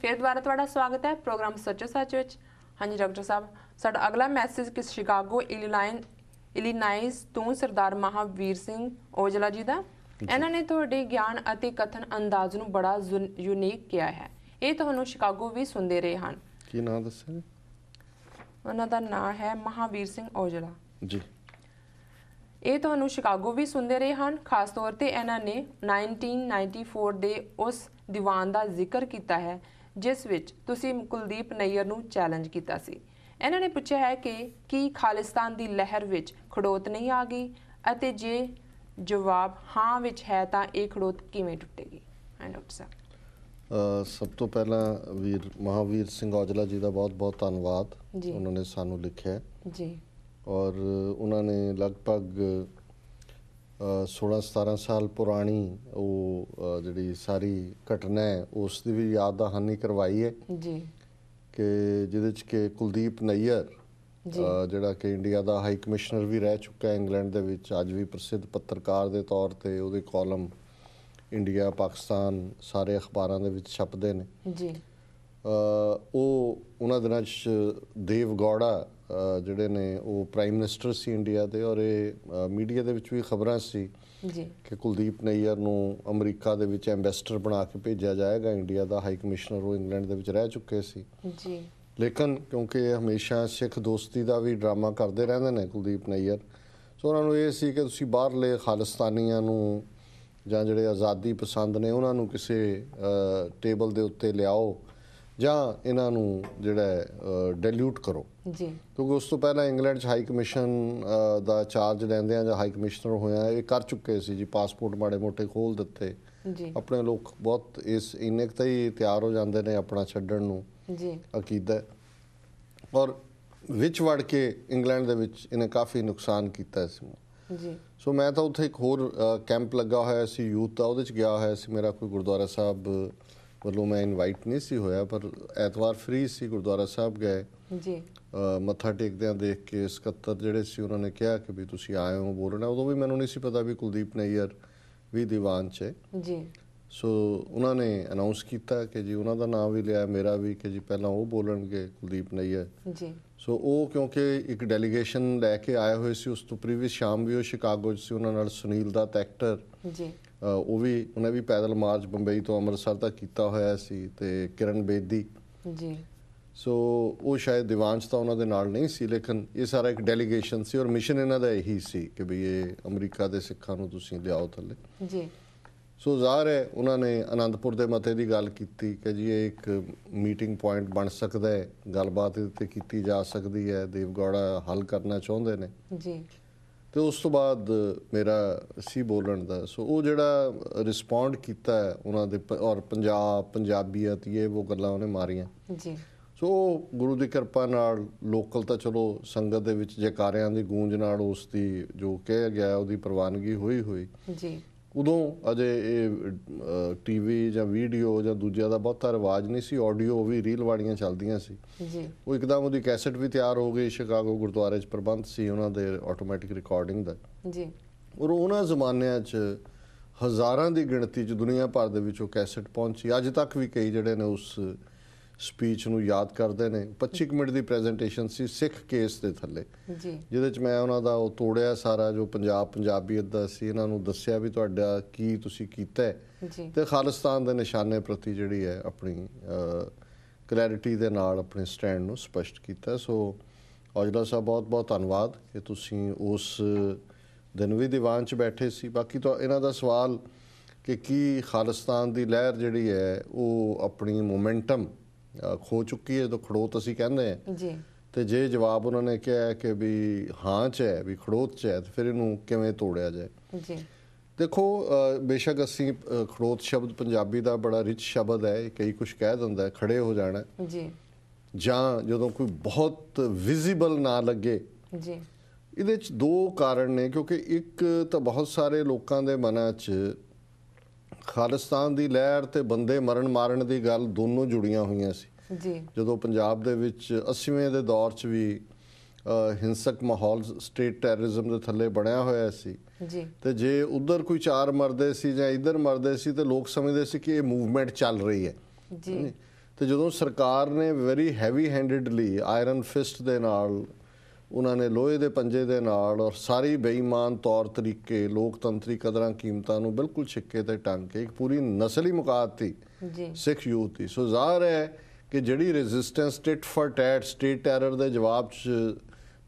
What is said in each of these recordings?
ਫਿਰ ਦੁਬਾਰਾ ਤੁਹਾਡਾ ਸਵਾਗਤ ਹੈ ਪ੍ਰੋਗਰਾਮ ਸੱਚੋ ਸੱਚ ਵਿੱਚ ਹਾਂਜੀ ਡਾਕਟਰ ਸਾਹਿਬ ਸਾਡਾ ਅਗਲਾ ਮੈਸੇਜ ਕਿ ਸ਼ਿਕਾਗੋ ਇਲੀਨਾਈਨ ਇਲੀਨਾਈਸ ਤੋਂ ਸਰਦਾਰ ਮਹਾਵੀਰ ਸਿੰਘ ਔਜਲਾ ਜੀ ਦਾ ਇਹਨਾਂ ਨੇ ਤੁਹਾਡੇ ਗਿਆਨ ਅਤੇ ਕਥਨ ਅੰਦਾਜ਼ ਨੂੰ ਬੜਾ ਯੂਨੀਕ ਕਿਹਾ ਹੈ ਇਹ ਤੁਹਾਨੂੰ ਸ਼ਿਕਾਗੋ ਵੀ ਸੁਣਦੇ ਰਹੇ ਹਨ ਕੀ ਨਾਮ ਦੱਸਿਆ ਉਹਨਾਂ ਦਾ ਨਾਮ ਹੈ ਮਹਾਵੀਰ ਸਿੰਘ ਔਜਲਾ ਜੀ ਇਹ ਤੁਹਾਨੂੰ ਸ਼ਿਕਾਗੋ ਵੀ ਸੁਣਦੇ ਰਹੇ ਹਨ ਖਾਸ ਤੌਰ ਤੇ ਇਹਨਾਂ ਨੇ 1994 ਦੇ ਉਸ ਦੀਵਾਨ ਦਾ ਜ਼ਿਕਰ ਕੀਤਾ ਹੈ ਜਿਸ ਵਿੱਚ ਤੁਸੀਂ ਕੁਲਦੀਪ ਨਈਰ ਨੂੰ ਚੈਲੰਜ ਕੀਤਾ ਸੀ ਇਹਨਾਂ ਨੇ ਪੁੱਛਿਆ ਹੈ ਕਿ ਕੀ ਖਾਲਿਸਤਾਨ ਦੀ ਲਹਿਰ ਵਿੱਚ ਖੜੋਤ ਨਹੀਂ ਆ ਗਈ ਅਤੇ ਜੇ ਜਵਾਬ ਹਾਂ ਵਿੱਚ ਹੈ ਤਾਂ ਇਹ ਖੜੋਤ ਕਿਵੇਂ ਟੁੱਟੇਗੀ ਐਂਡ ਆਊਟ ਸਰ ਸਭ ਤੋਂ ਪਹਿਲਾਂ ਵੀਰ ਮਹਾਵੀਰ ਸਿੰਘ ਔਜਲਾ ਜੀ ਦਾ ਬਹੁਤ-ਬਹੁਤ ਧੰਨਵਾਦ ਉਹਨਾਂ ਨੇ ਸਾਨੂੰ ਲਿਖਿਆ ਜੀ ਔਰ ਉਹਨਾਂ ਨੇ ਲਗਭਗ 16 17 ਸਾਲ ਪੁਰਾਣੀ ਉਹ ਜਿਹੜੀ ਸਾਰੀ ਘਟਨਾ ਹੈ ਉਸ ਦੀ ਵੀ ਯਾਦ ਦਹਾਨੀ ਕਰਵਾਈ ਹੈ ਜੀ ਕਿ ਜਿਹਦੇ ਚ ਕਿ ਕੁਲਦੀਪ ਨਈਅਰ ਜਿਹੜਾ ਕਿ ਇੰਡੀਆ ਦਾ ਹਾਈ ਕਮਿਸ਼ਨਰ ਵੀ ਰਹਿ ਚੁੱਕਾ ਹੈ ਇੰਗਲੈਂਡ ਦੇ ਵਿੱਚ ਅੱਜ ਵੀ ਪ੍ਰਸਿੱਧ ਪੱਤਰਕਾਰ ਦੇ ਤੌਰ ਤੇ ਉਹਦੇ ਕਾਲਮ ਇੰਡੀਆ ਪਾਕਿਸਤਾਨ ਸਾਰੇ ਅਖਬਾਰਾਂ ਦੇ ਵਿੱਚ ਛਪਦੇ ਨੇ ਜੀ ਉਹ ਉਹਨਾਂ ਦਿਨਾਂ 'ਚ ਦੇਵ ਗੌੜਾ ਜਿਹੜੇ ਨੇ ਉਹ ਪ੍ਰਾਈਮ ਮਿਨਿਸਟਰ ਸੀ ਇੰਡੀਆ ਦੇ ਔਰ ਇਹ ਮੀਡੀਆ ਦੇ ਵਿੱਚ ਵੀ ਖਬਰਾਂ ਸੀ ਜੀ ਕਿ ਕੁਲਦੀਪ ਨਈਅਰ ਨੂੰ ਅਮਰੀਕਾ ਦੇ ਵਿੱਚ ਐਮਬੈਸਡਰ ਬਣਾ ਕੇ ਭੇਜਿਆ ਜਾਏਗਾ ਇੰਡੀਆ ਦਾ ਹਾਈ ਕਮਿਸ਼ਨਰ ਉਹ ਇੰਗਲੈਂਡ ਦੇ ਵਿੱਚ ਰਹਿ ਚੁੱਕੇ ਸੀ ਜੀ ਲੇਕਿਨ ਕਿਉਂਕਿ ਹਮੇਸ਼ਾ ਸਿੱਖ ਦੋਸਤੀ ਦਾ ਵੀ ਡਰਾਮਾ ਕਰਦੇ ਰਹਿੰਦੇ ਨੇ ਕੁਲਦੀਪ ਨਈਅਰ ਸੋ ਉਹਨਾਂ ਨੂੰ ਇਹ ਸੀ ਕਿ ਤੁਸੀਂ ਬਾਹਰਲੇ ਖਾਲਿਸਤਾਨੀਆਂ ਨੂੰ ਜਾਂ ਜਿਹੜੇ ਆਜ਼ਾਦੀ ਪਸੰਦ ਨੇ ਉਹਨਾਂ ਨੂੰ ਕਿਸੇ ਟੇਬਲ ਦੇ ਉੱਤੇ ਲਿਆਓ ਜਾਂ ਇਹਨਾਂ ਨੂੰ ਜਿਹੜਾ ਡਿਲੂਟ ਕਰੋ ਜੀ ਕਿਉਂਕਿ ਉਸ ਤੋਂ ਪਹਿਲਾਂ ਇੰਗਲੈਂਡ 'ਚ ਹਾਈ ਕਮਿਸ਼ਨ ਦਾ ਚਾਰਜ ਲੈਂਦੇ ਆ ਜਾਂ ਹਾਈ ਕਮਿਸ਼ਨਰ ਹੋਇਆ ਇਹ ਕਰ ਚੁੱਕੇ ਸੀ ਜੀ ਪਾਸਪੋਰਟ ਮਾੜੇ ਮੋਟੇ ਖੋਲ ਦਿੱਤੇ ਜੀ ਆਪਣੇ ਲੋਕ ਬਹੁਤ ਇਸ ਇਨੇਕ ਤੱਕ ਹੀ ਤਿਆਰ ਹੋ ਜਾਂਦੇ ਨੇ ਆਪਣਾ ਛੱਡਣ ਨੂੰ ਜੀ ਅਕੀਦਾ ਔਰ ਵਿੱਚ ਵੜ ਕੇ ਇੰਗਲੈਂਡ ਦੇ ਵਿੱਚ ਇਹਨੇ ਕਾਫੀ ਨੁਕਸਾਨ ਕੀਤਾ ਸੀ ਜੀ ਸੋ ਮੈਂ ਤਾਂ ਉੱਥੇ ਇੱਕ ਹੋਰ ਕੈਂਪ ਲੱਗਾ ਹੋਇਆ ਸੀ ਯੂਥ ਦਾ ਉਹਦੇ ਚ ਗਿਆ ਹੋਇਆ ਸੀ ਮੇਰਾ ਕੋਈ ਗੁਰਦੁਆਰਾ ਸਾਹਿਬ ਵੱਲੋਂ ਮੈਂ ਇਨਵਾਈਟ ਨਹੀਂ ਸੀ ਹੋਇਆ ਪਰ ਐਤਵਾਰ ਫ੍ਰੀ ਸੀ ਗੁਰਦੁਆਰਾ ਸਾਹਿਬ ਗਏ ਜੀ ਮੱਥਾ ਟੇਕਦਿਆਂ ਦੇਖ ਕੇ ਸਕੱਤਰ ਜਿਹੜੇ ਸੀ ਉਹਨਾਂ ਨੇ ਕਿਹਾ ਕਿ ਵੀ ਤੁਸੀਂ ਆਏ ਹੋ ਬੋਲਣਾ ਉਦੋਂ ਵੀ ਮੈਨੂੰ ਨਹੀਂ ਸੀ ਪਤਾ ਵੀ ਕੁਲਦੀਪ ਨਈਅਰ ਵੀ ਦੀਵਾਨ 'ਚ ਹੈ ਜੀ ਸੋ ਉਹਨਾਂ ਨੇ ਅਨਾਉਂਸ ਕੀਤਾ ਕਿ ਜੀ ਉਹਨਾਂ ਦਾ ਨਾਮ ਵੀ ਲਿਆ ਮੇਰਾ ਵੀ ਕਿ ਜੀ ਪਹਿਲਾਂ ਉਹ ਬੋਲਣਗੇ ਕੁਲਦੀਪ ਨਈਅਰ ਜੀ ਸੋ ਉਹ ਕਿਉਂਕਿ ਇੱਕ ਡੈਲੀਗੇਸ਼ਨ ਲੈ ਕੇ ਆਏ ਹੋਏ ਸੀ ਉਸ ਤੋਂ ਪ੍ਰੀਵੀਅਸ ਸ਼ਾਮ ਵੀ ਉਹ ਸ਼ਿਕਾਗੋ 'ਚ ਸੀ ਉਹਨਾਂ ਨਾਲ ਸੁਨੀਲ ਦਾ ਐਕਟਰ ਜੀ ਉਹ ਵੀ ਉਹਨੇ ਵੀ ਪੈਦਲ ਮਾਰਚ ਬੰਬਈ ਤੋਂ ਅੰਮ੍ਰਿਤਸਰ ਤੱਕ ਕੀਤਾ ਹੋਇਆ ਸੀ ਤੇ ਕਿਰਨ ਬੇਦੀ ਜੀ ਸੋ ਉਹ ਸ਼ਾਇਦ ਦੀਵਾਨ 'ਚ ਤਾਂ ਉਹਨਾਂ ਦੇ ਨਾਲ ਨਹੀਂ ਸੀ ਲੇਕਿਨ ਇਹ ਸਾਰਾ ਇੱਕ ਡੈਲੀਗੇਸ਼ਨ ਸੀ ਔਰ ਮਿਸ਼ਨ ਇਹਨਾਂ ਦਾ ਇਹੀ ਸੀ ਕਿ ਵੀ ਇਹ ਅਮਰੀਕਾ ਦੇ ਸਿੱਖਾਂ ਨੂੰ ਤੁਸੀਂ ਲਿਆਓ ਥੱਲੇ ਜੀ ਸੋ ਜ਼ਾਹਰ ਹੈ ਉਹਨਾਂ ਨੇ ਆਨੰਦਪੁਰ ਦੇ ਮਤੇ ਦੀ ਗੱਲ ਕੀਤੀ ਕਿ ਜੀ ਇਹ ਇੱਕ ਮੀਟਿੰਗ ਪੁਆਇੰਟ ਬਣ ਸਕਦਾ ਹੈ ਗੱਲਬਾਤ ਇਹਦੇ ਤੇ ਕੀਤੀ ਜਾ ਸਕਦੀ ਹੈ ਦੇਵਗੌੜਾ ਹੱਲ ਕਰਨਾ ਚਾਹੁੰਦੇ ਨੇ ਜੀ ਤੇ ਉਸ ਤੋਂ ਬਾਅਦ ਮੇਰਾ ਸੀ ਬੋਲਣ ਦਾ ਸੋ ਉਹ ਜਿਹੜਾ ਰਿਸਪੌਂਡ ਕੀਤਾ ਉਹਨਾਂ ਦੇ ਔਰ ਪੰਜਾਬ ਪੰਜਾਬੀਅਤ ਇਹ ਉਹ ਗੱਲਾਂ ਉਹਨੇ ਮਾਰੀਆਂ ਜੀ ਸੋ ਗੁਰੂ ਦੀ ਕਿਰਪਾ ਨਾਲ ਲੋਕਲ ਤਾਂ ਚਲੋ ਸੰਗਤ ਦੇ ਵਿੱਚ ਜੈਕਾਰਿਆਂ ਦੀ ਗੂੰਜ ਨਾਲ ਉਸ ਦੀ ਜੋ ਕਹਿ ਗਿਆ ਉਹਦੀ ਪ੍ਰਵਾਨਗੀ ਹੋਈ ਹੋਈ ਜੀ ਉਦੋਂ ਅਜੇ ਇਹ ਟੀਵੀ ਜਾਂ ਵੀਡੀਓ ਜਾਂ ਦੂਜਿਆਂ ਦਾ ਬਹੁਤਾ ਰਿਵਾਜ ਨਹੀਂ ਸੀ ਆਡੀਓ ਵੀ ਰੀਲ ਵਾੜੀਆਂ ਚੱਲਦੀਆਂ ਸੀ ਜੀ ਉਹ ਇੱਕਦਮ ਉਹਦੀ ਕੈਸਟ ਵੀ ਤਿਆਰ ਹੋ ਗਈ ਸ਼ਿਕਾਗੋ ਗੁਰਦੁਆਰੇ 'ਚ ਪ੍ਰਬੰਧ ਸੀ ਉਹਨਾਂ ਦੇ ਆਟੋਮੈਟਿਕ ਰਿਕਾਰਡਿੰਗ ਦਾ ਜੀ ਔਰ ਉਹਨਾਂ ਜ਼ਮਾਨਿਆਂ 'ਚ ਹਜ਼ਾਰਾਂ ਦੀ ਗਿਣਤੀ 'ਚ ਦੁਨੀਆ ਭਰ ਦੇ ਵਿੱਚ ਉਹ ਕੈਸਟ ਪਹੁੰਚੀ ਅੱਜ ਤੱਕ ਵੀ ਕਈ ਜਿਹੜੇ ਨੇ ਉਸ ਸਪੀਚ ਨੂੰ ਯਾਦ ਕਰਦੇ ਨੇ 25 ਮਿੰਟ ਦੀ ਪ੍ਰੈਜੈਂਟੇਸ਼ਨ ਸੀ ਸਿੱਖ ਕੇਸ ਦੇ ਥੱਲੇ ਜੀ ਜਿਹਦੇ ਚ ਮੈਂ ਉਹਨਾਂ ਦਾ ਉਹ ਤੋੜਿਆ ਸਾਰਾ ਜੋ ਪੰਜਾਬ ਪੰਜਾਬੀਅਤ ਦਾ ਸੀ ਇਹਨਾਂ ਨੂੰ ਦੱਸਿਆ ਵੀ ਤੁਹਾਡਾ ਕੀ ਤੁਸੀਂ ਕੀਤਾ ਤੇ ਖਾਲਿਸਤਾਨ ਦੇ ਨਿਸ਼ਾਨੇ ਪ੍ਰਤੀ ਜਿਹੜੀ ਹੈ ਆਪਣੀ ਕਲੈਰਿਟੀ ਦੇ ਨਾਲ ਆਪਣੇ ਸਟੈਂਡ ਨੂੰ ਸਪਸ਼ਟ ਕੀਤਾ ਸੋ ਔਜਲਾ ਸਾਹਿਬ ਬਹੁਤ-ਬਹੁਤ ਧੰਨਵਾਦ ਕਿ ਤੁਸੀਂ ਉਸ ਦਿਨ ਵੀ ਦੀਵਾਨ 'ਚ ਬੈਠੇ ਸੀ ਬਾਕੀ ਤਾਂ ਇਹਨਾਂ ਦਾ ਸਵਾਲ ਕਿ ਕੀ ਖਾਲਿਸਤਾਨ ਦੀ ਲਹਿਰ ਜਿਹੜੀ ਹੈ ਉਹ ਆਪਣੀ ਮੋਮੈਂਟਮ ਖੋ ਚੁੱਕੀ ਹੈ ਤਾਂ ਖੜੋਤ ਅਸੀਂ ਕਹਿੰਦੇ ਆ ਜੀ ਤੇ ਜੇ ਜਵਾਬ ਉਹਨਾਂ ਨੇ ਕਿਹਾ ਕਿ ਵੀ ਹਾਂ ਚ ਹੈ ਵੀ ਖੜੋਤ ਚ ਹੈ ਤੇ ਫਿਰ ਇਹਨੂੰ ਕਿਵੇਂ ਤੋੜਿਆ ਜਾਏ ਜੀ ਦੇਖੋ ਬੇਸ਼ੱਕ ਅਸੀਂ ਖੜੋਤ ਸ਼ਬਦ ਪੰਜਾਬੀ ਦਾ ਬੜਾ ਰਿਚ ਸ਼ਬਦ ਹੈ ਕਈ ਕੁਝ ਕਹਿ ਦਿੰਦਾ ਖੜੇ ਹੋ ਜਾਣਾ ਜੀ ਜਾਂ ਜਦੋਂ ਕੋਈ ਬਹੁਤ ਵਿਜ਼ੀਬਲ ਨਾ ਲੱਗੇ ਜੀ ਇਹਦੇ ਚ ਦੋ ਕਾਰਨ ਨੇ ਕਿਉਂਕਿ ਇੱਕ ਤਾਂ ਬਹੁਤ ਸਾਰੇ ਲੋਕਾਂ ਦੇ ਮਨਾਂ 'ਚ ਖਾਲਿਸਤਾਨ ਦੀ ਲਹਿਰ ਤੇ ਬੰਦੇ ਮਰਨ ਮਾਰਨ ਦੀ ਗੱਲ ਦੋਨੋਂ ਜੁੜੀਆਂ ਹੋਈਆਂ ਸੀ ਜੀ ਜਦੋਂ ਪੰਜਾਬ ਦੇ ਵਿੱਚ 80ਵੇਂ ਦੇ ਦੌਰ 'ਚ ਵੀ ਹਿੰਸਕ ਮਾਹੌਲ ਸਟੇਟ ਟੈਰਰਿਜ਼ਮ ਦੇ ਥੱਲੇ ਬਣਿਆ ਹੋਇਆ ਸੀ ਜੀ ਤੇ ਜੇ ਉਧਰ ਕੋਈ ਚਾਰ ਮਰਦੇ ਸੀ ਜਾਂ ਇਧਰ ਮਰਦੇ ਸੀ ਤੇ ਲੋਕ ਸਮਝਦੇ ਸੀ ਕਿ ਇਹ ਮੂਵਮੈਂਟ ਚੱਲ ਰਹੀ ਹੈ ਜੀ ਤੇ ਜਦੋਂ ਸਰਕਾਰ ਨੇ very heavy handedly iron fist ਦੇ ਨਾਲ ਉਹਨਾਂ ਨੇ ਲੋਹੇ ਦੇ ਪੰਜੇ ਦੇ ਨਾਲ ਔਰ ਸਾਰੀ ਬੇਈਮਾਨ ਤੌਰ ਤਰੀਕੇ ਲੋਕਤੰਤਰੀ ਕਦਰਾਂ ਕੀਮਤਾਂ ਨੂੰ ਬਿਲਕੁਲ ਛਿੱਕੇ ਤੇ ਟੰਗ ਕੇ ਇੱਕ ਪੂਰੀ ਨਸਲੀ ਮੁਕਾਦ ਮੁਕਾਤੀ ਜੀ ਸਿੱਖ ਯੂਥ ਸੀ ਸੋ ਜ਼ਾਹਰ ਹੈ ਕਿ ਜਿਹੜੀ resistance tit for tat state terror ਦੇ ਜਵਾਬ 'ਚ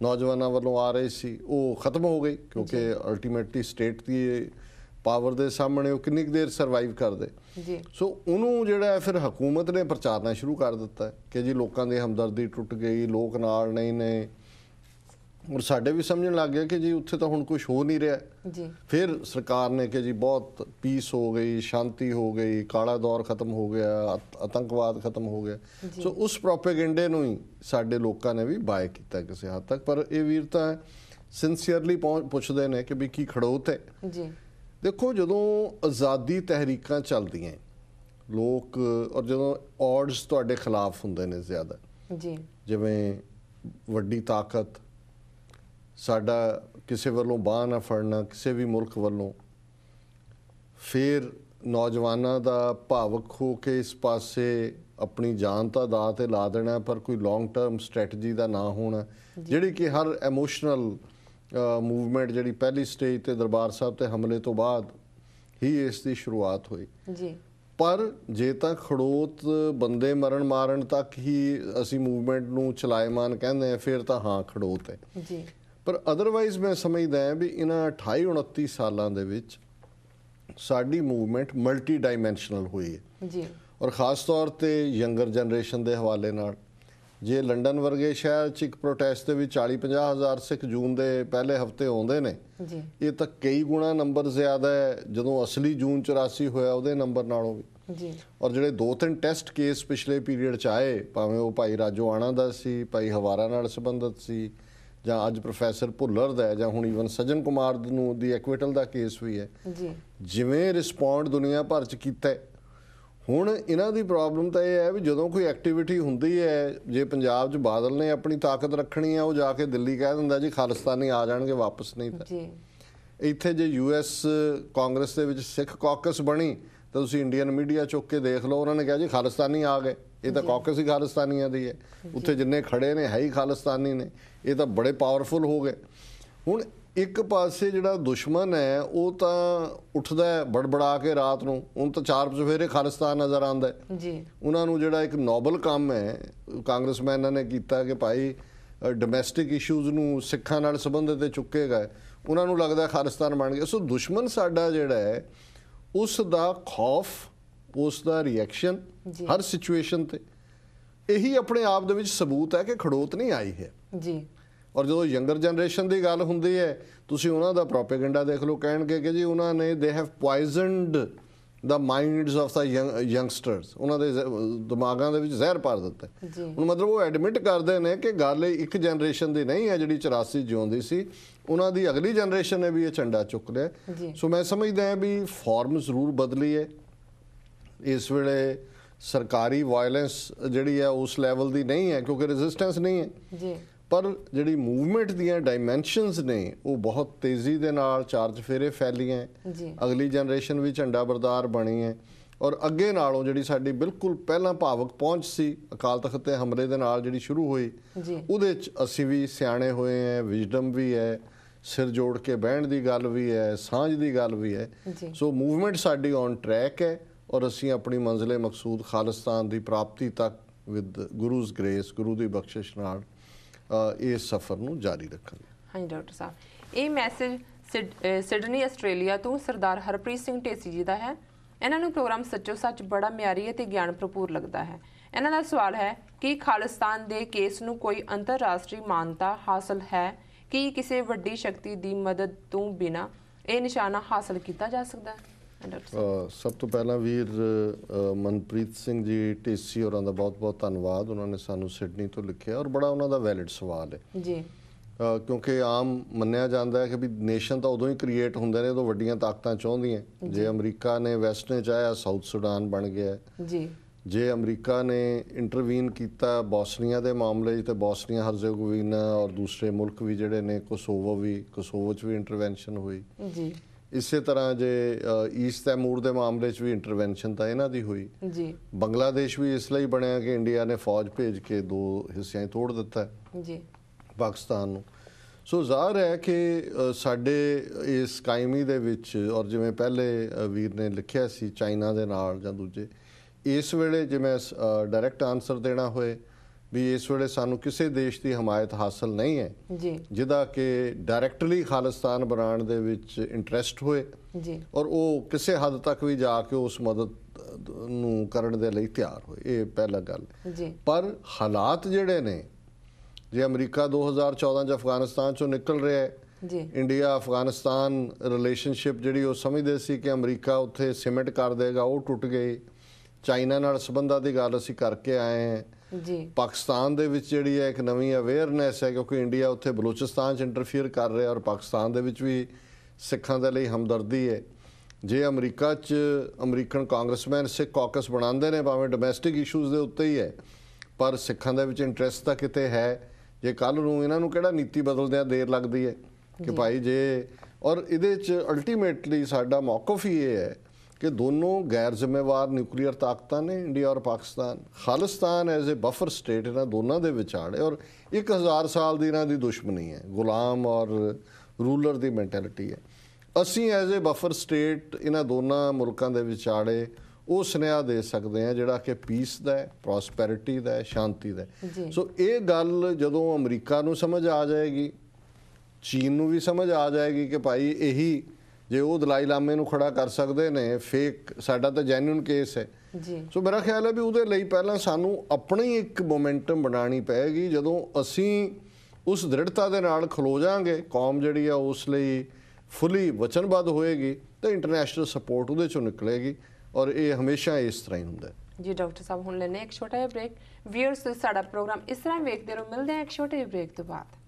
ਨੌਜਵਾਨਾਂ ਵੱਲੋਂ ਆ ਰਹੀ ਸੀ ਉਹ ਖਤਮ ਹੋ ਗਈ ਕਿਉਂਕਿ ਅਲਟੀਮੇਟਲੀ ਸਟੇਟ ਦੀ ਪਾਵਰ ਦੇ ਸਾਹਮਣੇ ਉਹ ਕਿੰਨੀ ਦੇਰ ਸਰਵਾਈਵ ਕਰਦੇ ਜੀ ਸੋ ਉਹਨੂੰ ਜਿਹੜਾ ਫਿਰ ਹਕੂਮਤ ਨੇ ਪ੍ਰਚਾਰਨਾ ਸ਼ੁਰੂ ਕਰ ਦਿੱਤਾ ਕਿ ਜੀ ਲੋਕਾਂ ਦੀ ਹਮਦਰਦੀ ਟੁੱਟ ਗਈ ਲੋਕ ਨਾਲ ਨਹੀਂ ਨੇ ਔਰ ਸਾਡੇ ਵੀ ਸਮਝਣ ਲੱਗ ਗਿਆ ਕਿ ਜੀ ਉੱਥੇ ਤਾਂ ਹੁਣ ਕੁਝ ਹੋ ਨਹੀਂ ਰਿਹਾ ਜੀ ਫਿਰ ਸਰਕਾਰ ਨੇ ਕਿ ਜੀ ਬਹੁਤ ਪੀਸ ਹੋ ਗਈ ਸ਼ਾਂਤੀ ਹੋ ਗਈ ਕਾਲਾ ਦੌਰ ਖਤਮ ਹੋ ਗਿਆ ਆਤੰਕਵਾਦ ਖਤਮ ਹੋ ਗਿਆ ਸੋ ਉਸ ਪ੍ਰੋਪਾਗੈਂਡੇ ਨੂੰ ਹੀ ਸਾਡੇ ਲੋਕਾਂ ਨੇ ਵੀ ਬਾਇ ਕੀਤਾ ਕਿਸੇ ਹੱਦ ਤੱਕ ਪਰ ਇਹ ਵੀਰਤਾ ਸਿੰਸੀਅਰਲੀ ਪੁੱਛਦੇ ਨੇ ਕਿ ਵੀ ਕੀ ਖੜੋਤ ਹੈ ਜੀ ਦੇਖੋ ਜਦੋਂ ਆਜ਼ਾਦੀ ਤਹਿਰੀਕਾਂ ਚੱਲਦੀਆਂ ਲੋਕ ਔਰ ਜਦੋਂ ਆਡਸ ਤੁਹਾਡੇ ਖਿਲਾਫ ਹੁੰਦੇ ਨੇ ਜ਼ਿਆਦਾ ਜੀ ਜਿਵੇਂ ਵੱਡੀ ਤਾਕਤ ਸਾਡਾ ਕਿਸੇ ਵੱਲੋਂ ਬਾਹ ਨਾ ਫੜਨਾ ਕਿਸੇ ਵੀ ਮੁਲਕ ਵੱਲੋਂ ਫਿਰ ਨੌਜਵਾਨਾਂ ਦਾ ਭਾਵਕ ਹੋ ਕੇ ਇਸ ਪਾਸੇ ਆਪਣੀ ਜਾਨ ਤਾਂ ਦਾ ਤੇ ਲਾ ਦੇਣਾ ਪਰ ਕੋਈ ਲੌਂਗ ਟਰਮ ਸਟ੍ਰੈਟਜੀ ਦਾ ਨਾ ਹੋਣਾ ਜਿਹੜੀ ਕਿ ਹਰ ਇਮੋਸ਼ਨਲ ਮੂਵਮੈਂਟ ਜਿਹੜੀ ਪਹਿਲੀ ਸਟੇਜ ਤੇ ਦਰਬਾਰ ਸਾਹਿਬ ਤੇ ਹਮਲੇ ਤੋਂ ਬਾਅਦ ਹੀ ਇਸ ਦੀ ਸ਼ੁਰੂਆਤ ਹੋਈ ਜੀ ਪਰ ਜੇ ਤਾਂ ਖੜੋਤ ਬੰਦੇ ਮਰਨ ਮਾਰਨ ਤੱਕ ਹੀ ਅਸੀਂ ਮੂਵਮੈਂਟ ਨੂੰ ਚਲਾਇਮਾਨ ਕਹਿੰਦੇ ਆ ਫਿਰ ਤਾਂ ਹਾਂ ਖੜੋਤ ਹੈ ਜੀ ਪਰ ਅਦਰਵਾਈਜ਼ ਮੈਂ ਸਮਝਦਾ ਹਾਂ ਵੀ ਇਹਨਾਂ 28 29 ਸਾਲਾਂ ਦੇ ਵਿੱਚ ਸਾਡੀ ਮੂਵਮੈਂਟ ਮਲਟੀ ਡਾਈਮੈਂਸ਼ਨਲ ਹੋਈ ਹੈ ਜੀ ਔਰ ਖਾਸ ਤੌਰ ਤੇ ਯੰਗਰ ਜਨਰੇਸ਼ਨ ਦੇ ਹਵਾਲੇ ਨਾਲ ਜੇ ਲੰਡਨ ਵਰਗੇ ਸ਼ਹਿਰ 'ਚ ਇੱਕ ਪ੍ਰੋਟੈਸਟ ਦੇ ਵਿੱਚ 40-50 ਹਜ਼ਾਰ ਸਿੱਖ ਜੂਨ ਦੇ ਪਹਿਲੇ ਹਫਤੇ ਆਉਂਦੇ ਨੇ ਜੀ ਇਹ ਤਾਂ ਕਈ ਗੁਣਾ ਨੰਬਰ ਜ਼ਿਆਦਾ ਹੈ ਜਦੋਂ ਅਸਲੀ ਜੂਨ 84 ਹੋਇਆ ਉਹਦੇ ਨੰਬਰ ਨਾਲੋਂ ਵੀ ਜੀ ਔਰ ਜਿਹੜੇ ਦੋ ਤਿੰਨ ਟੈਸਟ ਕੇਸ ਪਿਛਲੇ ਪੀਰੀਅਡ 'ਚ ਆਏ ਭਾਵੇਂ ਉਹ ਭਾਈ ਰਾਜੋ ਆਣਾ ਦਾ ਸੀ ਭਾਈ ਹਵਾਰਾ ਨਾਲ ਸੰਬੰਧਤ ਸੀ ਜਾਂ ਅੱਜ ਪ੍ਰੋਫੈਸਰ ਭੁੱਲਰ ਦਾ ਜਾਂ ਹੁਣ ਇਵਨ ਸਜਨ ਕੁਮਾਰ ਨੂੰ ਦੀ ਐਕਵਿਟਲ ਦਾ ਕੇਸ ਵੀ ਹੈ ਜੀ ਜਿਵੇਂ ਰਿਸਪੌਂਡ ਦੁਨੀਆ ਭਰ ਚ ਕੀਤਾ ਹੁਣ ਇਹਨਾਂ ਦੀ ਪ੍ਰੋਬਲਮ ਤਾਂ ਇਹ ਹੈ ਵੀ ਜਦੋਂ ਕੋਈ ਐਕਟੀਵਿਟੀ ਹੁੰਦੀ ਹੈ ਜੇ ਪੰਜਾਬ 'ਚ ਬਾਦਲ ਨੇ ਆਪਣੀ ਤਾਕਤ ਰੱਖਣੀ ਹੈ ਉਹ ਜਾ ਕੇ ਦਿੱਲੀ ਕਹਿ ਦਿੰਦਾ ਜੀ ਖਾਲਿਸਤਾਨੀ ਆ ਜਾਣਗੇ ਵਾਪਸ ਨਹੀਂ ਤਾਂ ਜੀ ਇੱਥੇ ਜੇ ਯੂਐਸ ਕਾਂਗਰਸ ਦੇ ਵਿੱਚ ਸਿੱਖ ਕਾਕਸ ਬਣੀ ਤਾਂ ਤੁਸੀਂ ਇੰਡੀਅਨ ਮੀਡੀਆ ਚੁੱਕ ਕੇ ਦੇਖ ਲਓ ਉਹਨਾਂ ਨੇ ਕਿਹਾ ਜੀ ਖਾਲਿਸਤਾਨੀ ਆ ਗਏ ਇਹ ਤਾਂ ਕਾਕਸ ਹੀ ਦੀ ਹੈ ਉੱਥੇ ਜਿੰਨੇ ਖੜੇ ਨੇ ਹੈ ਹੀ ਖਾਲਸਤਾਨੀ ਨੇ ਇਹ ਤਾਂ ਬੜੇ ਪਾਵਰਫੁਲ ਹੋ ਗਏ ਹੁਣ ਇੱਕ ਪਾਸੇ ਜਿਹੜਾ ਦੁਸ਼ਮਣ ਹੈ ਉਹ ਤਾਂ ਉੱਠਦਾ ਬੜਬੜਾ ਕੇ ਰਾਤ ਨੂੰ ਉਹਨੂੰ ਤਾਂ ਚਾਰ ਸਵੇਰੇ ਖਾਲਸਤਾਨ ਨਜ਼ਰ ਆਉਂਦਾ ਜੀ ਉਹਨਾਂ ਨੂੰ ਜਿਹੜਾ ਇੱਕ ਨੋਬਲ ਕੰਮ ਹੈ ਕਾਂਗਰਸਮੈਨਾਂ ਨੇ ਕੀਤਾ ਕਿ ਭਾਈ ਡੋਮੈਸਟਿਕ ਇਸ਼ੂਜ਼ ਨੂੰ ਸਿੱਖਾਂ ਨਾਲ ਸੰਬੰਧਿਤ ਤੇ ਚੁੱਕੇ ਗਏ ਉਹਨਾਂ ਨੂੰ ਲੱਗਦਾ ਖਾਲਸਤਾਨ ਬਣ ਗਿਆ ਸੋ ਦੁਸ਼ਮਣ ਸਾਡਾ ਜਿਹੜਾ ਹੈ ਉਸ ਦਾ ਖੌਫ ਉਸ ਦਾ ਰਿਐਕਸ਼ਨ ਹਰ ਸਿਚੁਏਸ਼ਨ ਤੇ ਇਹੀ ਆਪਣੇ ਆਪ ਦੇ ਵਿੱਚ ਸਬੂਤ ਹੈ ਕਿ ਖੜੋਤ ਨਹੀਂ ਆਈ ਹੈ ਜੀ ਔਰ ਜਦੋਂ ਯੰਗਰ ਜਨਰੇਸ਼ਨ ਦੀ ਗੱਲ ਹੁੰਦੀ ਹੈ ਤੁਸੀਂ ਉਹਨਾਂ ਦਾ ਪ੍ਰੋਪਾਗੈਂਡਾ ਦੇਖ ਲਓ ਕਹਿਣਗੇ ਕਿ ਜੀ ਉਹਨਾਂ ਨੇ they have poisoned the minds of the youngsters ਉਹਨਾਂ ਦੇ ਦਿਮਾਗਾਂ ਦੇ ਵਿੱਚ ਜ਼ਹਿਰ ਪਾ ਦਿੱਤਾ ਹੁਣ ਮਤਲਬ ਉਹ ਐਡਮਿਟ ਕਰਦੇ ਨੇ ਕਿ ਗੱਲ ਇੱਕ ਜਨਰੇਸ਼ਨ ਦੀ ਨਹੀਂ ਹੈ ਜਿਹੜੀ 84 ਜਿਉਂਦੀ ਸੀ ਉਹਨਾਂ ਦੀ ਅਗਲੀ ਜਨਰੇਸ਼ਨ ਨੇ ਵੀ ਇਹ ਝੰਡਾ ਚੁੱਕ ਲਿਆ ਸੋ ਮੈਂ ਸਮਝਦਾ ਹਾਂ ਵੀ ਫਾਰਮ ਜ਼ਰੂਰ ਬਦਲੀ ਹੈ ਇਸ ਵੇਲੇ ਸਰਕਾਰੀ ਵਾਇਲੈਂਸ ਜਿਹੜੀ ਹੈ ਉਸ ਲੈਵਲ ਦੀ ਨਹੀਂ ਹੈ ਕਿਉਂਕਿ ਰੈਜ਼ਿਸਟੈਂਸ ਨਹੀਂ ਹੈ ਜੀ ਪਰ ਜਿਹੜੀ ਮੂਵਮੈਂਟ ਦੀਆਂ ਡਾਈਮੈਂਸ਼ਨਸ ਨੇ ਉਹ ਬਹੁਤ ਤੇਜ਼ੀ ਦੇ ਨਾਲ ਚਾਰਜ ਫੇਰੇ ਫੈਲੀਆਂ ਜੀ ਅਗਲੀ ਜਨਰੇਸ਼ਨ ਵੀ ਝੰਡਾ ਬਰਦਾਰ ਬਣੀ ਹੈ ਔਰ ਅੱਗੇ ਨਾਲੋਂ ਜਿਹੜੀ ਸਾਡੀ ਬਿਲਕੁਲ ਪਹਿਲਾਂ ਭਾਵਕ ਪਹੁੰਚ ਸੀ ਅਕਾਲ ਤਖਤ ਦੇ ਹਮਲੇ ਦੇ ਨਾਲ ਜਿਹੜੀ ਸ਼ੁਰੂ ਹੋਈ ਉਹਦੇ ਚ ਅਸੀਂ ਵੀ ਸਿਆਣੇ ਹੋਏ ਹਾਂ ਵਿਜਡਮ ਵੀ ਹੈ ਸਿਰ ਜੋੜ ਕੇ ਬਹਿਣ ਦੀ ਗੱਲ ਵੀ ਹੈ ਸਾਂਝ ਦੀ ਗੱਲ ਵੀ ਹੈ ਸੋ ਮੂਵਮੈਂਟ ਸਾਡੀ ਔਨ ਟਰੈਕ ਹੈ ਔਰ ਅਸੀਂ ਆਪਣੀ ਮੰਜ਼ਲੇ ਮਕਸੂਦ ਖਾਲਿਸਤਾਨ ਦੀ ਪ੍ਰਾਪਤੀ ਤੱਕ ਵਿਦ ਗੁਰੂਜ਼ ਗ੍ਰੇਸ ਗੁਰੂ ਦੀ ਬਖਸ਼ਿਸ਼ ਨਾਲ ਇਹ ਸਫ਼ਰ ਨੂੰ ਜਾਰੀ ਰੱਖਾਂਗੇ ਹਾਂਜੀ ਡਾਕਟਰ ਸਾਹਿਬ ਇਹ ਮੈਸੇਜ ਸਿਡਨੀ ਆਸਟ੍ਰੇਲੀਆ ਤੋਂ ਸਰਦਾਰ ਹਰਪ੍ਰੀਤ ਸਿੰਘ ਢੇਸੀ ਜੀ ਦਾ ਹੈ ਇਹਨਾਂ ਨੂੰ ਪ੍ਰੋਗਰਾਮ ਸੱਚੋ ਸੱਚ ਬੜਾ ਮਿਆਰੀ ਅਤੇ ਗਿਆਨ ਭਰਪੂਰ ਲੱਗਦਾ ਹੈ ਇਹਨਾਂ ਦਾ ਸਵਾਲ ਹੈ ਕਿ ਖਾਲਿਸਤਾਨ ਦੇ ਕੇਸ ਨੂੰ ਕੋਈ ਅੰਤਰਰਾਸ਼ਟਰੀ ਮਾਨਤਾ ਹਾਸਲ ਹੈ ਕਿ ਕਿਸੇ ਵੱਡੀ ਸ਼ਕਤੀ ਦੀ ਮਦਦ ਤੋਂ ਬਿਨਾ ਇਹ ਨਿਸ਼ਾਨਾ ਹਾਸਲ ਕੀਤਾ ਜਾ ਸਕਦਾ ਹੈ ਸਭ ਤੋਂ ਪਹਿਲਾਂ ਵੀਰ ਮਨਪ੍ਰੀਤ ਸਿੰਘ ਜੀ ਟੀਸੀ ਹੋਰਾਂ ਦਾ ਬਹੁਤ-ਬਹੁਤ ਧੰਨਵਾਦ ਉਹਨਾਂ ਨੇ ਸਾਨੂੰ ਸਿਡਨੀ ਤੋਂ ਲਿਖਿਆ ਔਰ ਬੜਾ ਉਹਨਾਂ ਦਾ ਵੈਲਿਡ ਸਵਾਲ ਹੈ ਜੀ ਕਿਉਂਕਿ ਆਮ ਮੰਨਿਆ ਜਾਂਦਾ ਹੈ ਕਿ ਵੀ ਨੇਸ਼ਨ ਤਾਂ ਉਦੋਂ ਹੀ ਕ੍ਰੀਏਟ ਹੁੰਦੇ ਨੇ ਜਦੋਂ ਵੱਡੀਆਂ ਤਾਕਤਾਂ ਚਾਹੁੰਦੀਆਂ ਜੇ ਅਮਰੀਕਾ ਨੇ ਵੈਸਟ ਨੇ ਚਾਹਿਆ ਸਾਊਥ ਸੁਡਾਨ ਬਣ ਗਿਆ ਜੀ ਜੇ ਅਮਰੀਕਾ ਨੇ ਇੰਟਰਵੀਨ ਕੀਤਾ ਬੋਸਨੀਆ ਦੇ ਮਾਮਲੇ 'ਚ ਤੇ ਬੋਸਨੀਆ ਹਰਜ਼ੇਗੋਵਿਨਾ ਔਰ ਦੂਸਰੇ ਮੁਲਕ ਵੀ ਜਿਹੜੇ ਨੇ ਕੋਸੋਵੋ ਵੀ ਕੋਸੋਵੋ 'ਚ ਵੀ ਇੰਟਰਵੈਂਸ਼ਨ ਹੋਈ ਜੀ ਇਸੇ ਤਰ੍ਹਾਂ ਜੇ ਈਸਟ ਤੈਮੂਰ ਦੇ ਮਾਮਲੇ 'ਚ ਵੀ ਇੰਟਰਵੈਂਸ਼ਨ ਤਾਂ ਇਹਨਾਂ ਦੀ ਹੋਈ ਜੀ ਬੰਗਲਾਦੇਸ਼ ਵੀ ਇਸ ਲਈ ਬਣਿਆ ਕਿ ਇੰਡੀਆ ਨੇ ਫੌਜ ਭੇਜ ਕੇ ਦੋ ਹਿੱਸਿਆਂ 'ਚ ਤੋੜ ਦਿੱਤਾ ਜੀ ਪਾਕਿਸਤਾਨ ਨੂੰ ਸੋ ਜ਼ਾਹਰ ਹੈ ਕਿ ਸਾਡੇ ਇਸ ਕਾਇਮੀ ਦੇ ਵਿੱਚ ਔਰ ਜਿਵੇਂ ਪਹਿਲੇ ਵੀਰ ਨੇ ਲਿਖਿਆ ਸੀ ਚਾਈਨਾ ਦੇ ਨਾਲ ਜਾਂ ਦੂਜੇ ਇਸ ਵੇਲੇ ਜਿਵੇਂ ਡਾਇਰੈਕਟ ਆਨਸਰ ਦੇਣਾ ਹੋਏ ਵੀ ਇਸ ਵੇਲੇ ਸਾਨੂੰ ਕਿਸੇ ਦੇਸ਼ ਦੀ ਹਮਾਇਤ ਹਾਸਲ ਨਹੀਂ ਹੈ ਜੀ ਜਿਹਦਾ ਕਿ ਡਾਇਰੈਕਟਲੀ ਖਾਲਿਸਤਾਨ ਬਣਾਉਣ ਦੇ ਵਿੱਚ ਇੰਟਰਸਟ ਹੋਏ ਜੀ ਔਰ ਉਹ ਕਿਸੇ ਹੱਦ ਤੱਕ ਵੀ ਜਾ ਕੇ ਉਸ ਮਦਦ ਨੂੰ ਕਰਨ ਦੇ ਲਈ ਤਿਆਰ ਹੋਏ ਇਹ ਪਹਿਲਾ ਗੱਲ ਜੀ ਪਰ ਹਾਲਾਤ ਜਿਹੜੇ ਨੇ ਜੇ ਅਮਰੀਕਾ 2014 ਚ ਅਫਗਾਨਿਸਤਾਨ ਚੋਂ ਨਿਕਲ ਰਿਹਾ ਹੈ ਜੀ ਇੰਡੀਆ ਅਫਗਾਨਿਸਤਾਨ ਰਿਲੇਸ਼ਨਸ਼ਿਪ ਜਿਹੜੀ ਉਹ ਸਮਝਦੇ ਸੀ ਕਿ ਅਮਰੀਕਾ ਉੱਥੇ ਸਿਮਟ ਕਰ ਦੇਗਾ ਉਹ ਟੁੱਟ ਗਈ ਚਾਈਨਾ ਨਾਲ ਸਬੰਧਾਂ ਦੀ ਗੱਲ ਅਸੀਂ ਕਰਕੇ ਆਏ ਹਾਂ ਜੀ ਪਾਕਿਸਤਾਨ ਦੇ ਵਿੱਚ ਜਿਹੜੀ ਹੈ ਇੱਕ ਨਵੀਂ ਅਵੇਅਰਨੈਸ ਹੈ ਕਿਉਂਕਿ ਇੰਡੀਆ ਉੱਥੇ ਬਲੂਚਿਸਤਾਨ 'ਚ ਇੰਟਰਫੀਅਰ ਕਰ ਰਿਹਾ ਔਰ ਪਾਕਿਸਤਾਨ ਦੇ ਵਿੱਚ ਵੀ ਸਿੱਖਾਂ ਦੇ ਲਈ ਹਮਦਰਦੀ ਹੈ ਜੇ ਅਮਰੀਕਾ 'ਚ ਅਮਰੀਕਨ ਕਾਂਗਰਸਮੈਨ ਸਿੱਖ ਕਾਕਸ ਬਣਾਉਂਦੇ ਨੇ ਭਾਵੇਂ ਡੋਮੈਸਟਿਕ ਇਸ਼ੂਜ਼ ਦੇ ਉੱਤੇ ਹੀ ਹੈ ਪਰ ਸਿੱਖਾਂ ਦੇ ਵਿੱਚ ਇੰਟਰਸਟ ਤਾਂ ਕਿਤੇ ਹੈ ਜੇ ਕੱਲ ਨੂੰ ਇਹਨਾਂ ਨੂੰ ਕਿਹੜਾ ਨੀਤੀ ਬਦਲਦਿਆਂ ਦੇਰ ਲੱਗਦੀ ਹੈ ਕਿ ਭਾਈ ਜੇ ਔਰ ਇਹਦੇ 'ਚ ਅਲਟੀਮੇਟਲੀ ਸਾਡਾ ਮੌਕਫ ਹੀ ਇਹ ਹੈ ਕਿ ਦੋਨੋਂ ਗੈਰ ਜ਼ਿੰਮੇਵਾਰ ਨਿਊਕਲੀਅਰ ਤਾਕਤਾਂ ਨੇ ਇੰਡੀਆ ਔਰ Pakistan Khalistan as a buffer state ਇਹਨਾਂ ਦੋਨਾਂ ਦੇ ਵਿਚਾਲੇ ਹੈ ਔਰ 1000 ਸਾਲ ਦੀ ਇਹਨਾਂ ਦੀ ਦੁਸ਼ਮਣੀ ਹੈ ਗੁਲਾਮ ਔਰ ਰੂਲਰ ਦੀ ਮੈਂਟੈਲਿਟੀ ਹੈ ਅਸੀਂ ਐਜ਼ ਅ ਬਫਰ ਸਟੇਟ ਇਹਨਾਂ ਦੋਨਾਂ ਮੁਲਕਾਂ ਦੇ ਵਿਚਾਲੇ ਉਹ ਸੁਨੇਹਾ ਦੇ ਸਕਦੇ ਆ ਜਿਹੜਾ ਕਿ ਪੀਸ ਦਾ ਹੈ ਪ੍ਰੋਸਪੈਰਿਟੀ ਦਾ ਹੈ ਸ਼ਾਂਤੀ ਦਾ ਸੋ ਇਹ ਗੱਲ ਜਦੋਂ ਅਮਰੀਕਾ ਨੂੰ ਸਮਝ ਆ ਜਾਏਗੀ ਚੀਨ ਨੂੰ ਵੀ ਸਮਝ ਆ ਜਾਏਗੀ ਕਿ ਭਾਈ ਇਹੀ ਜੇ ਉਹ ਦਲਾਈ ਲਾਮੇ ਨੂੰ ਖੜਾ ਕਰ ਸਕਦੇ ਨੇ ਫੇਕ ਸਾਡਾ ਤਾਂ ਜੈਨੂਨ ਕੇਸ ਹੈ ਜੀ ਸੋ ਮੇਰਾ ਖਿਆਲ ਹੈ ਵੀ ਉਹਦੇ ਲਈ ਪਹਿਲਾਂ ਸਾਨੂੰ ਆਪਣੀ ਇੱਕ ਮੋਮੈਂਟਮ ਬਣਾਣੀ ਪਏਗੀ ਜਦੋਂ ਅਸੀਂ ਉਸ ਦ੍ਰਿੜਤਾ ਦੇ ਨਾਲ ਖਲੋ ਜਾਾਂਗੇ ਕੌਮ ਜਿਹੜੀ ਆ ਉਸ ਲਈ ਫੁੱਲੀ ਵਚਨਬੱਧ ਹੋਏਗੀ ਤਾਂ ਇੰਟਰਨੈਸ਼ਨਲ ਸਪੋਰਟ ਉਹਦੇ ਚੋਂ ਨਿਕਲੇਗੀ ਔਰ ਇਹ ਹਮੇਸ਼ਾ ਇਸ ਤਰ੍ਹਾਂ ਹੀ ਹੁੰਦਾ ਜੀ ਡਾਕਟਰ ਸਾਹਿਬ ਹੁਣ ਲੈਣੇ ਇੱਕ ਛੋਟਾ ਜਿਹਾ ਬ੍ਰੇਕ ਵੀਅਰਸ ਸਾਡਾ ਪ੍ਰੋਗਰਾਮ ਇਸ ਤਰ੍ਹਾਂ ਵੇਖਦੇ ਰਹੋ ਮਿਲਦੇ ਆ ਇੱਕ ਛੋਟੇ ਜਿਹੇ ਬ੍ਰੇਕ ਤੋਂ ਬਾਅਦ